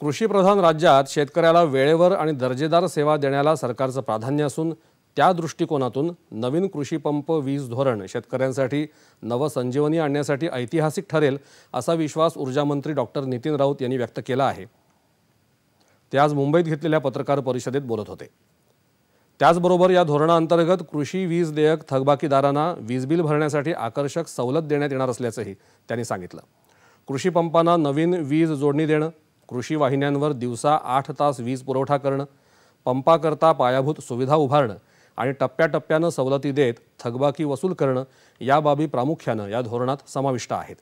कृषीप्रधान राज्यात शेतकऱ्याला वेळेवर आणि दर्जेदार सेवा देण्याला सरकारचं प्राधान्य असून त्या दृष्टिकोनातून नवीन कृषीपंप वीज धोरण शेतकऱ्यांसाठी नवसंजीवनी आणण्यासाठी ऐतिहासिक ठरेल असा विश्वास ऊर्जामंत्री डॉक्टर नितीन राऊत यांनी व्यक्त केला आहे ते आज मुंबईत घेतलेल्या पत्रकार परिषदेत बोलत होते त्याचबरोबर या धोरणाअंतर्गत कृषी वीज देयक थकबाकीदारांना वीज बिल भरण्यासाठी आकर्षक सवलत देण्यात येणार असल्याचंही त्यांनी सांगितलं कृषीपंपांना नवीन वीज जोडणी देणं कृषी वाहिन्यांवर दिवसा आठ तास वीज पुरवठा करणं पंपाकरता पायाभूत सुविधा उभारणं आणि टप्प्याटप्प्यानं सवलती देत थकबाकी वसूल करणं या बाबी प्रामुख्यानं या धोरणात समाविष्ट आहेत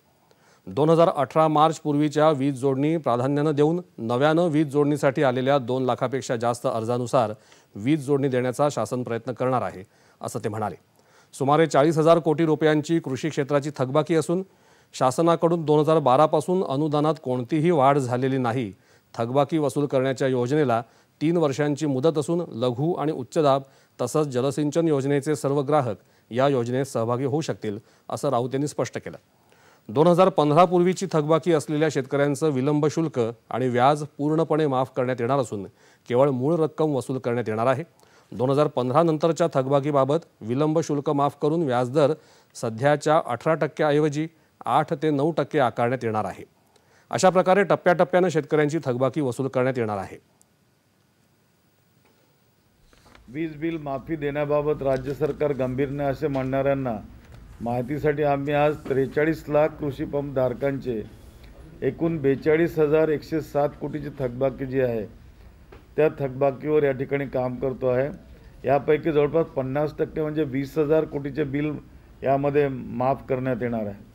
दोन हजार अठरा मार्च पूर्वीच्या वीज जोडणी प्राधान्यानं देऊन नव्यानं वीज जोडणीसाठी आलेल्या दोन लाखापेक्षा जास्त अर्जानुसार वीज जोडणी देण्याचा शासन प्रयत्न करणार आहे असं ते म्हणाले सुमारे चाळीस हजार कोटी रुपयांची कृषी क्षेत्राची थकबाकी असून शासनाकडून दोन हजार बारापासून अनुदानात कोणतीही वाढ झालेली नाही थकबाकी वसूल करण्याच्या योजनेला तीन वर्षांची मुदत असून लघु आणि उच्चदाब तसंच जलसिंचन योजनेचे सर्व ग्राहक या योजनेत सहभागी होऊ शकतील असं राऊत यांनी स्पष्ट केलं दोन हजार पंधरापूर्वीची थकबाकी असलेल्या शेतकऱ्यांचं विलंब शुल्क आणि व्याज पूर्णपणे माफ करण्यात येणार असून केवळ मूळ रक्कम वसूल करण्यात येणार आहे दोन हजार पंधरानंतरच्या नंतरच्या थकबाकीबाबत विलंब शुल्क माफ करून व्याजदर सध्याच्या अठरा टक्क्याऐवजी आठ ते नऊ टक्के आकारण्यात येणार आहे अशा प्रकारे टप्प्याटप्प्यानं शेतकऱ्यांची थकबाकी वसूल करण्यात येणार आहे वीज बिल माफी देण्याबाबत राज्य सरकार गंभीरने असे म्हणणाऱ्यांना माहितीसाठी आम्ही आज त्रेचाळीस लाख कृषी पंप धारकांचे एकूण बेचाळीस हजार एकशे सात कोटीची थकबाकी जी आहे त्या थकबाकीवर या ठिकाणी काम करतो आहे यापैकी जवळपास पन्नास टक्के म्हणजे वीस हजार कोटीचे बिल यामध्ये माफ करण्यात येणार आहे